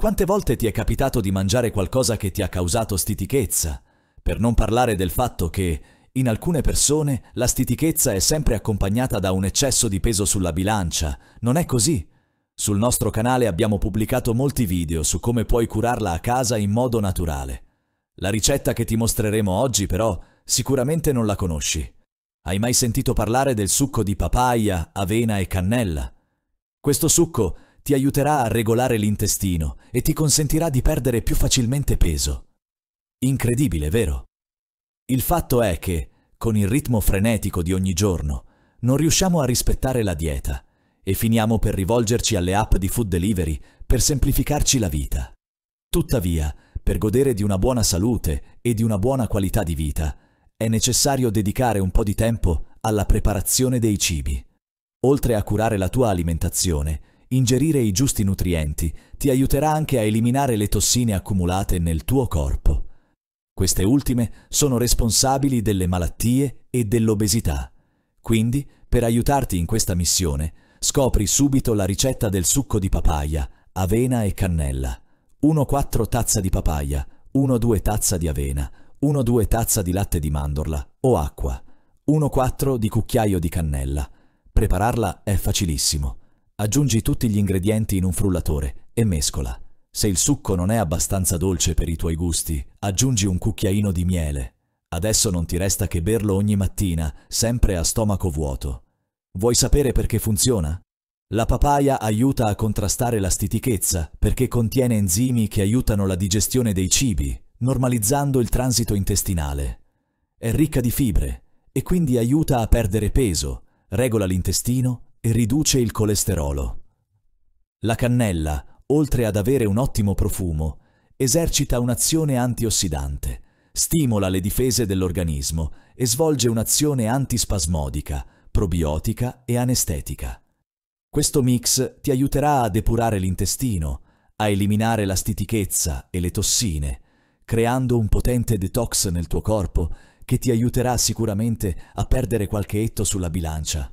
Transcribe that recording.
Quante volte ti è capitato di mangiare qualcosa che ti ha causato stitichezza? Per non parlare del fatto che, in alcune persone, la stitichezza è sempre accompagnata da un eccesso di peso sulla bilancia. Non è così. Sul nostro canale abbiamo pubblicato molti video su come puoi curarla a casa in modo naturale. La ricetta che ti mostreremo oggi, però, sicuramente non la conosci. Hai mai sentito parlare del succo di papaya, avena e cannella? Questo succo ti aiuterà a regolare l'intestino e ti consentirà di perdere più facilmente peso. Incredibile, vero? Il fatto è che, con il ritmo frenetico di ogni giorno, non riusciamo a rispettare la dieta e finiamo per rivolgerci alle app di food delivery per semplificarci la vita. Tuttavia, per godere di una buona salute e di una buona qualità di vita, è necessario dedicare un po' di tempo alla preparazione dei cibi. Oltre a curare la tua alimentazione, Ingerire i giusti nutrienti ti aiuterà anche a eliminare le tossine accumulate nel tuo corpo. Queste ultime sono responsabili delle malattie e dell'obesità. Quindi, per aiutarti in questa missione, scopri subito la ricetta del succo di papaya, avena e cannella. 1-4 tazza di papaya, 1-2 tazza di avena, 1-2 tazza di latte di mandorla o acqua, 1-4 di cucchiaio di cannella. Prepararla è facilissimo. Aggiungi tutti gli ingredienti in un frullatore e mescola. Se il succo non è abbastanza dolce per i tuoi gusti, aggiungi un cucchiaino di miele. Adesso non ti resta che berlo ogni mattina, sempre a stomaco vuoto. Vuoi sapere perché funziona? La papaya aiuta a contrastare la stitichezza perché contiene enzimi che aiutano la digestione dei cibi, normalizzando il transito intestinale. È ricca di fibre e quindi aiuta a perdere peso, regola l'intestino e riduce il colesterolo. La cannella, oltre ad avere un ottimo profumo, esercita un'azione antiossidante, stimola le difese dell'organismo e svolge un'azione antispasmodica, probiotica e anestetica. Questo mix ti aiuterà a depurare l'intestino, a eliminare la stitichezza e le tossine, creando un potente detox nel tuo corpo che ti aiuterà sicuramente a perdere qualche etto sulla bilancia.